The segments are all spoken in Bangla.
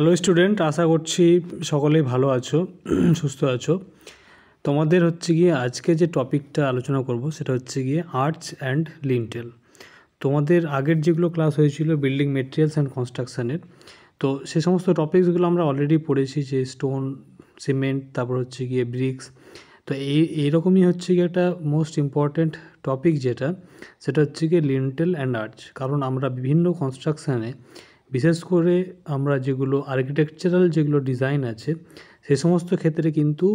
হ্যালো স্টুডেন্ট আশা করছি সকলেই ভালো আছো সুস্থ আছো তোমাদের হচ্ছে গিয়ে আজকে যে টপিকটা আলোচনা করব সেটা হচ্ছে গিয়ে আর্টস অ্যান্ড লিন্টেল তোমাদের আগের যেগুলো ক্লাস হয়েছিল বিল্ডিং মেটেরিয়ালস অ্যান্ড কনস্ট্রাকশানের তো সে সমস্ত টপিকসগুলো আমরা অলরেডি পড়েছি যে স্টোন সিমেন্ট তারপর হচ্ছে গিয়ে ব্রিক্স তো এই এইরকমই হচ্ছে গিয়ে একটা মোস্ট ইম্পর্ট্যান্ট টপিক যেটা সেটা হচ্ছে গিয়ে লিন্টেল অ্যান্ড আর্চ কারণ আমরা বিভিন্ন কনস্ট্রাকশানে বিশেষ করে আমরা যেগুলো আর্কিটেকচারাল যেগুলো ডিজাইন আছে সে সমস্ত ক্ষেত্রে কিন্তু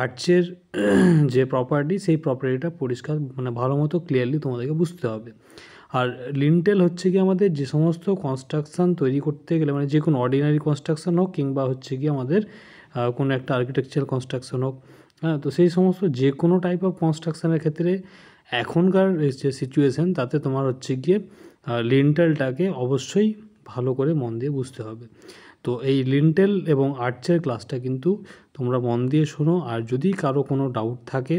আর্চের যে প্রপার্টি সেই প্রপার্টিটা পরিষ্কার মানে ভালো মতো ক্লিয়ারলি তোমাদেরকে বুঝতে হবে আর লিনটেল হচ্ছে কি আমাদের যে সমস্ত কনস্ট্রাকশান তৈরি করতে গেলে মানে যে কোনো অর্ডিনারি কনস্ট্রাকশান হোক কিংবা হচ্ছে কি আমাদের কোনো একটা আর্কিটেকচারাল কনস্ট্রাকশান হোক হ্যাঁ তো সেই সমস্ত যে কোনো টাইপ অফ কনস্ট্রাকশানের ক্ষেত্রে এখনকার যে সিচুয়েশান তাতে তোমার হচ্ছে গিয়ে লিনটেলটাকে অবশ্যই ভালো করে মন দিয়ে বুঝতে হবে তো এই লিন্টেল এবং আর্চের ক্লাসটা কিন্তু তোমরা মন দিয়ে শোনো আর যদি কারো কোনো ডাউট থাকে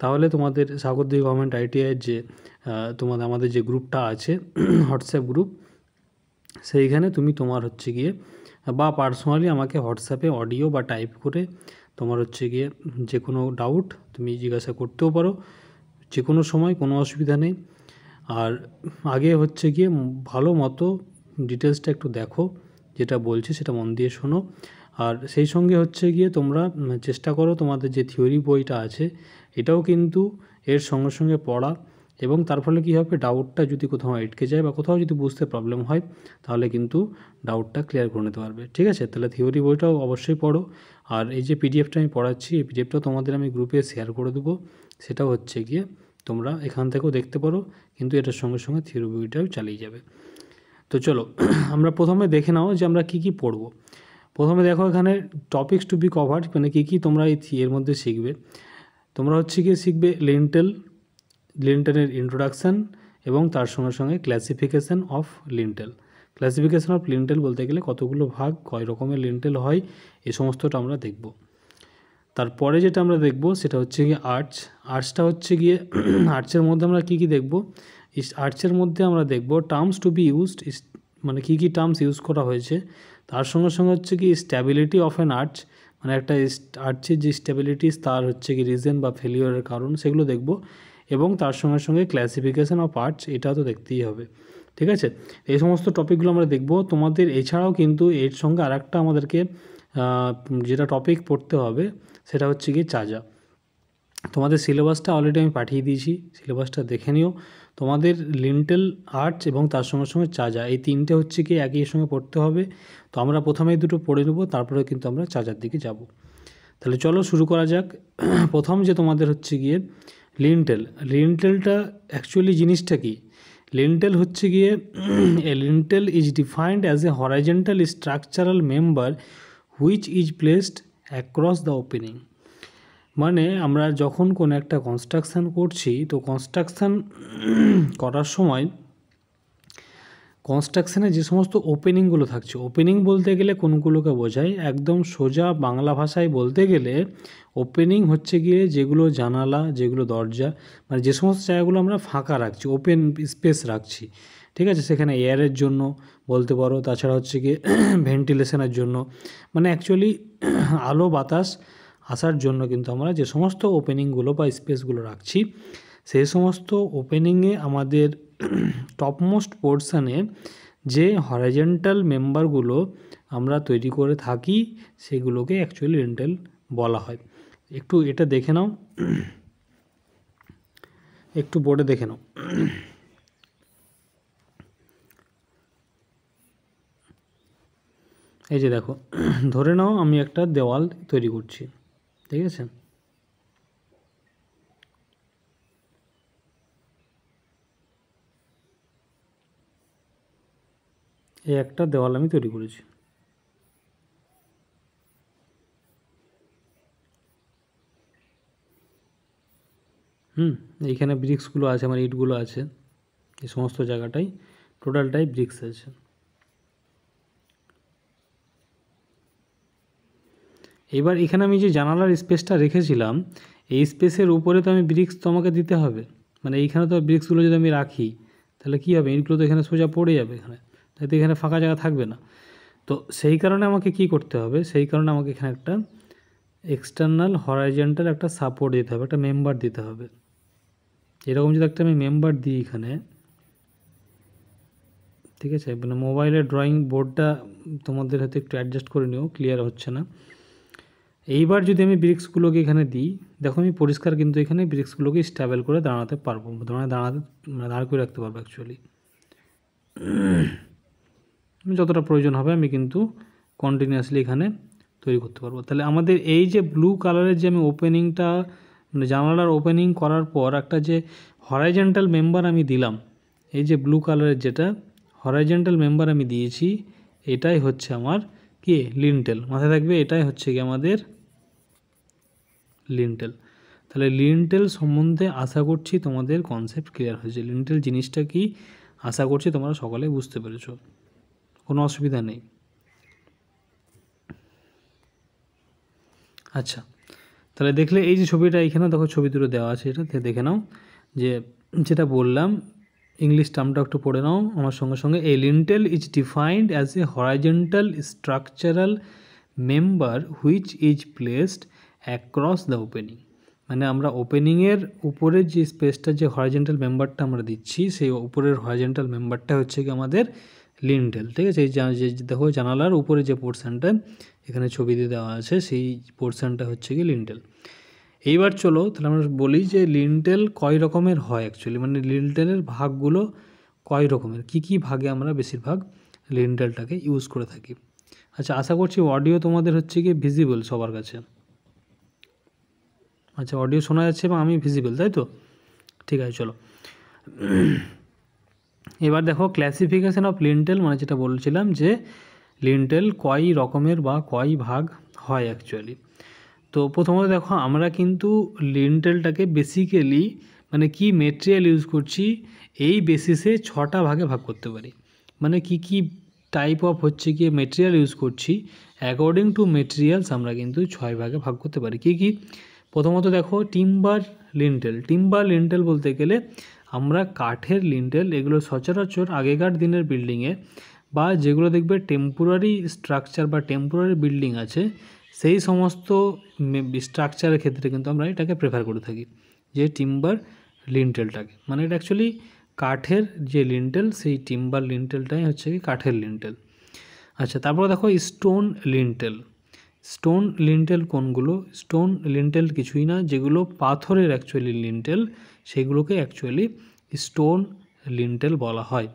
তাহলে তোমাদের সাগরদী গভর্নমেন্ট আইটিআইয়ের যে তোমাদের আমাদের যে গ্রুপটা আছে হোয়াটসঅ্যাপ গ্রুপ সেইখানে তুমি তোমার হচ্ছে গিয়ে বা পার্সোনালি আমাকে হোয়াটসঅ্যাপে অডিও বা টাইপ করে তোমার হচ্ছে গিয়ে যে কোনো ডাউট তুমি জিজ্ঞাসা করতেও পারো যে কোনো সময় কোনো অসুবিধা নেই আর আগে হচ্ছে গিয়ে ভালো মতো ডিটেলসটা একটু দেখো যেটা বলছি সেটা মন দিয়ে শোনো আর সেই সঙ্গে হচ্ছে গিয়ে তোমরা চেষ্টা করো তোমাদের যে থিওরি বইটা আছে এটাও কিন্তু এর সঙ্গে সঙ্গে পড়া এবং তার ফলে কী হবে ডাউটটা যদি কোথাও আটকে যায় বা কোথাও যদি বুঝতে প্রবলেম হয় তাহলে কিন্তু ডাউটটা ক্লিয়ার করে নিতে পারবে ঠিক আছে তাহলে থিওরি বইটাও অবশ্যই পড়ো আর এই যে পিডিএফটা আমি পড়াচ্ছি এই পিডিএফটা তোমাদের আমি গ্রুপে শেয়ার করে দেবো সেটা হচ্ছে গিয়ে তোমরা এখান থেকেও দেখতে পারো কিন্তু এটার সঙ্গে সঙ্গে থিওরি বইটাও চালিয়ে যাবে তো চলো আমরা প্রথমে দেখে নাও যে আমরা কি কি পড়ব প্রথমে দেখো এখানে টপিক্স টু বি কভার্ড মানে কী কী তোমরা এই এর মধ্যে শিখবে তোমরা হচ্ছে গিয়ে শিখবে লিন্টেল লিন্টেলের ইন্ট্রোডাকশান এবং তার সঙ্গে সঙ্গে classification of lintel classification of lintel বলতে গেলে কতগুলো ভাগ কয় রকমের লিন্টেল হয় এ সমস্তটা আমরা দেখব তারপরে যেটা আমরা দেখব সেটা হচ্ছে গিয়ে আর্টস আর্টসটা হচ্ছে গিয়ে আর্টসের মধ্যে আমরা কি কি দেখব আর্টসের মধ্যে আমরা দেখব টার্মস টু বি ইউজড মানে কী কী টার্মস ইউজ করা হয়েছে তার সঙ্গে সঙ্গে হচ্ছে কি স্ট্যাবিলিটি অফ অ্যান আর্টস মানে একটা আর্টসের যে স্ট্যাবিলিটিস তার হচ্ছে কি রিজন বা ফেলিওরের কারণ সেগুলো দেখব এবং তার সঙ্গে সঙ্গে ক্লাসিফিকেশান অফ আর্টস এটা তো দেখতেই হবে ঠিক আছে এই সমস্ত টপিকগুলো আমরা দেখব তোমাদের এছাড়াও কিন্তু এর সঙ্গে আরেকটা আমাদেরকে যেটা টপিক পড়তে হবে সেটা হচ্ছে কি চাজা তোমাদের সিলেবাসটা অলরেডি আমি পাঠিয়ে দিয়েছি সিলেবাসটা দেখে নিও তোমাদের লিন্টেল আর্টস এবং তার সঙ্গে সঙ্গে চাজা এই তিনটে হচ্ছে কি একই সঙ্গে পড়তে হবে তো আমরা প্রথমে দুটো পড়ে নেবো তারপরে কিন্তু আমরা চাজার দিকে যাব তাহলে চলো শুরু করা যাক প্রথম যে তোমাদের হচ্ছে গিয়ে লিন্টেল লিন্টেলটা অ্যাকচুয়ালি জিনিসটা কি লিন্টেল হচ্ছে গিয়ে a lintel is defined as a horizontal structural member which is placed across the opening মানে আমরা যখন কোনো একটা কনস্ট্রাকশান করছি তো কনস্ট্রাকশান করার সময় কনস্ট্রাকশানে যে সমস্ত ওপেনিংগুলো থাকছে ওপেনিং বলতে গেলে কোনগুলোকে বোঝায় একদম সোজা বাংলা ভাষায় বলতে গেলে ওপেনিং হচ্ছে গিয়ে যেগুলো জানালা যেগুলো দরজা মানে যে সমস্ত জায়গাগুলো আমরা ফাঁকা রাখছি ওপেন স্পেস রাখছি ঠিক আছে সেখানে এয়ারের জন্য বলতে পারো তাছাড়া হচ্ছে গিয়ে ভেন্টিলেশনের জন্য মানে অ্যাকচুয়ালি আলো বাতাস আসার জন্য কিন্তু আমরা যে সমস্ত ওপেনিংগুলো বা স্পেসগুলো রাখছি সেই সমস্ত ওপেনিংয়ে আমাদের টপমোস্ট পোর্শানে যে হরাইজেন্টাল মেম্বারগুলো আমরা তৈরি করে থাকি সেগুলোকে অ্যাকচুয়ালি রেন্টাল বলা হয় একটু এটা দেখে নাও একটু বোর্ডে দেখে নাও এই যে দেখো ধরে নাও আমি একটা দেওয়াল তৈরি করছি ঠিক আছে এই একটা দেওয়াল আমি তৈরি করেছি হুম এইখানে ব্রিক্সগুলো আছে আমার ইটগুলো আছে এই সমস্ত জায়গাটাই টোটালটাই ব্রিক্স আছে এবার এখানে আমি যে জানালার স্পেসটা রেখেছিলাম এই স্পেসের উপরে তো আমি ব্রিক্স তো আমাকে দিতে হবে মানে এইখানে তো ব্রিক্সগুলো যদি আমি রাখি তাহলে কী হবে এইগুলো তো এখানে সোজা পড়ে যাবে এখানে তাই তো এখানে ফাঁকা জায়গা থাকবে না তো সেই কারণে আমাকে কি করতে হবে সেই কারণে আমাকে এখানে একটা এক্সটার্নাল হরাইজেন্টাল একটা সাপোর্ট দিতে হবে একটা মেম্বার দিতে হবে এরকম যদি একটা আমি মেম্বার দিই এখানে ঠিক আছে মানে মোবাইলের ড্রয়িং বোর্ডটা তোমাদের হয়তো একটু অ্যাডজাস্ট করে নিও ক্লিয়ার হচ্ছে না এইবার যদি আমি ব্রিক্সগুলোকে এখানে দিই দেখো আমি পরিষ্কার কিন্তু এখানে ব্রিক্সগুলোকে স্টেবল করে দাঁড়াতে পারবো মানে দাঁড়াতে মানে দাঁড় করে রাখতে পারবো অ্যাকচুয়ালি যতটা প্রয়োজন হবে আমি কিন্তু কন্টিনিউয়াসলি এখানে তৈরি করতে পারবো তাহলে আমাদের এই যে ব্লু কালারের যে আমি ওপেনিংটা মানে জানালার ওপেনিং করার পর একটা যে হরাইজেন্টাল মেম্বার আমি দিলাম এই যে ব্লু কালারের যেটা হরাইজেন্টাল মেম্বার আমি দিয়েছি এটাই হচ্ছে আমার কি লিনটেল মাথায় থাকবে এটাই হচ্ছে কি আমাদের লিনটেল তাহলে লিনটেল সম্বন্ধে আশা করছি তোমাদের কনসেপ্ট ক্লিয়ার হয়েছে লিনটেল জিনিসটা কি আশা করছি তোমরা সকালে বুঝতে পেরেছ কোনো অসুবিধা নেই আচ্ছা তাহলে দেখলে এই যে ছবিটা এইখানে দেখো ছবি দুটো দেওয়া আছে এটা দেখে নাও যে যেটা বললাম ইংলিশ টার্মটা একটু পড়ে নাও আমার সঙ্গে সঙ্গে a lintel is defined as a horizontal structural member which is placed across the opening মানে আমরা ওপেনিংয়ের উপরে যে স্পেসটা যে হরাইজেন্টাল মেম্বারটা আমরা দিচ্ছি সেই উপরের হরাইজেন্টাল মেম্বারটা হচ্ছে কি আমাদের লিনটেল ঠিক আছে এই যে দেখো জানালার উপরে যে পোর্শানটা এখানে ছবি দিয়ে দেওয়া আছে সেই পোর্শানটা হচ্ছে কি লিন্টেল এইবার চলো তাহলে আমরা বলি যে লিনটেল কয় রকমের হয় অ্যাকচুয়ালি মানে লিনটেলের ভাগগুলো কয় রকমের কি কি ভাগে আমরা বেশিরভাগ লিনটেলটাকে ইউজ করে থাকি আচ্ছা আশা করছি অডিও তোমাদের হচ্ছে কি ভিজিবল সবার কাছে আচ্ছা অডিও শোনা যাচ্ছে এবং আমি ভিজিবল তাই তো ঠিক আছে চলো এবার দেখো ক্লাসিফিকেশান অফ লিন্টেল মানে যেটা বলছিলাম যে লিন্টেল কয় রকমের বা কয় ভাগ হয় অ্যাকচুয়ালি তো প্রথমত দেখো আমরা কিন্তু লিন্টেলটাকে বেসিক্যালি মানে কি মেটেরিয়াল ইউজ করছি এই বেসিসে ছটা ভাগে ভাগ করতে পারি মানে কি কি টাইপ অফ হচ্ছে কি মেটেরিয়াল ইউজ করছি অ্যাকর্ডিং টু মেটেরিয়ালস আমরা কিন্তু ছয় ভাগে ভাগ করতে পারি কি কি প্রথমত দেখো টিম্বার লিন্টেল টিম্বার লিন্টেল বলতে গেলে আমরা কাঠের লিন্টেল এগুলো সচরাচর আগেকার দিনের বিল্ডিংয়ে বা যেগুলো দেখবে টেম্পোরারি স্ট্রাকচার বা টেম্পোরারি বিল্ডিং আছে সেই সমস্ত স্ট্রাকচারের ক্ষেত্রে কিন্তু আমরা এটাকে প্রেফার করে থাকি যে টিম্বার লিন্টেলটাকে মানে এটা অ্যাকচুয়ালি কাঠের যে লিন্টেল সেই টিম্বার লিন্টেলটাই হচ্ছে কি কাঠের লিন্টেল আচ্ছা তারপরে দেখো স্টোন লিন্টেল স্টোন লিন্টেল কোনগুলো স্টোন লিন্টেল কিছুই না যেগুলো পাথরের অ্যাকচুয়ালি লিন্টেল সেগুলোকে অ্যাকচুয়ালি স্টোন লিন্টেল বলা হয়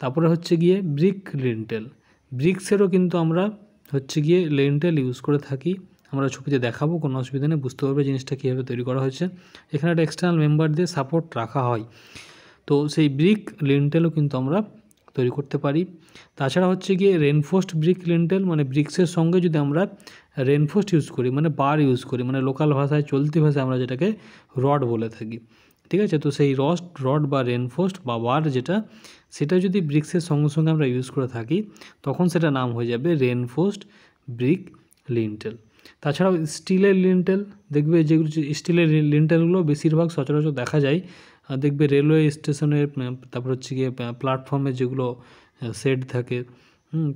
তারপরে হচ্ছে গিয়ে ব্রিক লিন্টেল ব্রিক্সেরও কিন্তু আমরা হচ্ছে গিয়ে লিন্টেল ইউজ করে থাকি আমরা ছবিতে দেখাবো কোনো অসুবিধা নেই বুঝতে পারবে জিনিসটা কীভাবে তৈরি করা হয়েছে এখানে একটা এক্সটার্নাল মেম্বার দিয়ে সাপোর্ট রাখা হয় তো সেই ব্রিক লিন্টেলও কিন্তু আমরা তৈরি করতে পারি তাছাড়া হচ্ছে গিয়ে রেনফোস্ট ব্রিক লেন্টেল মানে ব্রিক্সের সঙ্গে যদি আমরা রেনফোস্ট ইউজ করি মানে বার ইউজ করি মানে লোকাল ভাষায় চলতি ভাষায় আমরা যেটাকে রড বলে থাকি ঠিক আছে তো সেই রস্ট রড বা রেনফোস্ট বা বার যেটা সেটা যদি ব্রিক্সের সঙ্গে সঙ্গে আমরা ইউজ করে থাকি তখন সেটা নাম হয়ে যাবে রেনফোস্ট ব্রিক লিন্টেল তাছাড়াও স্টিলের লিন্টেল দেখবে যেগুলো স্টিলের লিন্টেলগুলো বেশিরভাগ সচরাচর দেখা যায় দেখবে রেলওয়ে স্টেশনের তারপর হচ্ছে গিয়ে প্ল্যাটফর্মে যেগুলো সেট থাকে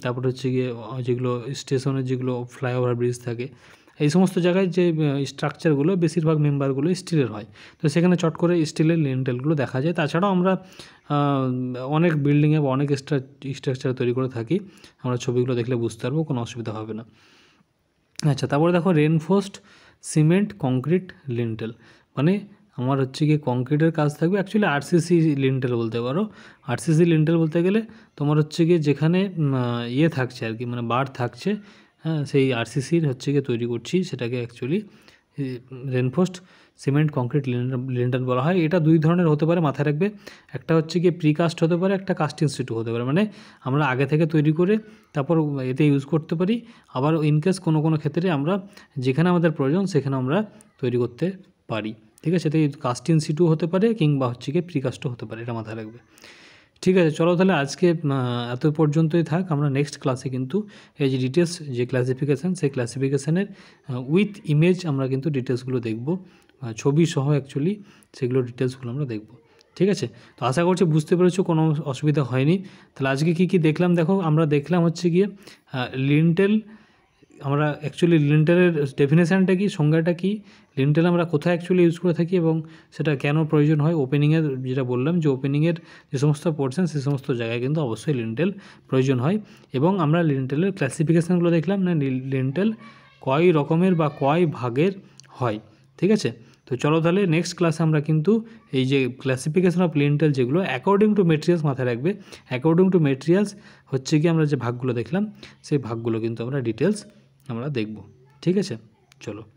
তারপর হচ্ছে গিয়ে যেগুলো স্টেশনের যেগুলো ফ্লাইওভার ব্রিজ থাকে এই সমস্ত জায়গায় যে স্ট্রাকচারগুলো বেশিরভাগ মেম্বারগুলো স্টিলের হয় তো সেখানে চট করে স্টিলের লিন্টেলগুলো দেখা যায় তাছাড়াও আমরা অনেক বিল্ডিংয়ে বা অনেক স্ট্রাকচার তৈরি করে থাকি আমরা ছবিগুলো দেখলে বুঝতে পারবো কোনো অসুবিধা হবে না আচ্ছা তারপরে দেখো রেনফোস্ট সিমেন্ট কংক্রিট লিন্টেল মানে আমার হচ্ছে গিয়ে কংক্রিটের কাজ থাকবে অ্যাকচুয়ালি আরসিসি লিন্টেল বলতে পারো আরসিসি লিন্টেল বলতে গেলে তোমার হচ্ছে গিয়ে যেখানে ইয়ে থাকছে আর কি মানে বার থাকছে হ্যাঁ সেই আরসিসির হচ্ছে গিয়ে তৈরি করছি সেটাকে actually reinforced cement concrete lintel বলা হয় এটা দুই ধরনের হতে পারে মাথায় রাখবে একটা হচ্ছে কি প্রিকাস্ট হতে পারে একটা কাস্টিং সিটু হতে পারে মানে আমরা আগে থেকে তৈরি করে তারপর এতে ইউজ করতে পারি আবার ইনকেস কোনো কোনো ক্ষেত্রে আমরা যেখানে আমাদের প্রয়োজন সেখানে আমরা তৈরি করতে পারি ঠিক আছে এতে কাস্টিং সিটু হতে পারে কিংবা হচ্ছে কি প্রিকাস্টও হতে পারে এটা মাথায় রাখবে ঠিক আছে চলো তাহলে আজকে এত পর্যন্তই থাক আমরা নেক্সট ক্লাসে কিন্তু এই যে ডিটেলস যে ক্লাসিফিকেশান সেই ক্লাসিফিকেশানের উইথ ইমেজ আমরা কিন্তু ডিটেলসগুলো দেখব ছবি সহ অ্যাকচুয়ালি সেগুলো ডিটেলসগুলো আমরা দেখব ঠিক আছে তো আশা করছি বুঝতে পেরেছো কোনো অসুবিধা হয়নি তাহলে আজকে কি কি দেখলাম দেখো আমরা দেখলাম হচ্ছে গিয়ে লিন্টেল আমরা অ্যাকচুয়ালি লিন্টেলের ডেফিনেশানটা কী সংজ্ঞাটা কি লিন্টেল আমরা কোথায় অ্যাকচুয়ালি ইউজ করে থাকি এবং সেটা কেন প্রয়োজন হয় ওপেনিংয়ের যেটা বললাম যে ওপেনিংয়ের যে সমস্ত পোর্শন সে সমস্ত জায়গায় কিন্তু অবশ্যই লিন্টেল প্রয়োজন হয় এবং আমরা লিন্টেলের ক্লাসিফিকেশানগুলো দেখলাম না লিন্টেল কয় রকমের বা কয় ভাগের হয় ঠিক আছে তো চলো তাহলে নেক্সট ক্লাসে আমরা কিন্তু এই যে ক্লাসিফিকেশান অফ লিন্টেল যেগুলো অ্যাকর্ডিং টু মেটেরিয়ালস মাথায় রাখবে অ্যাকর্ডিং টু মেটেরিয়ালস হচ্ছে কি আমরা যে ভাগগুলো দেখলাম সেই ভাগগুলো কিন্তু আমরা ডিটেলস আমরা দেখব ঠিক আছে চলো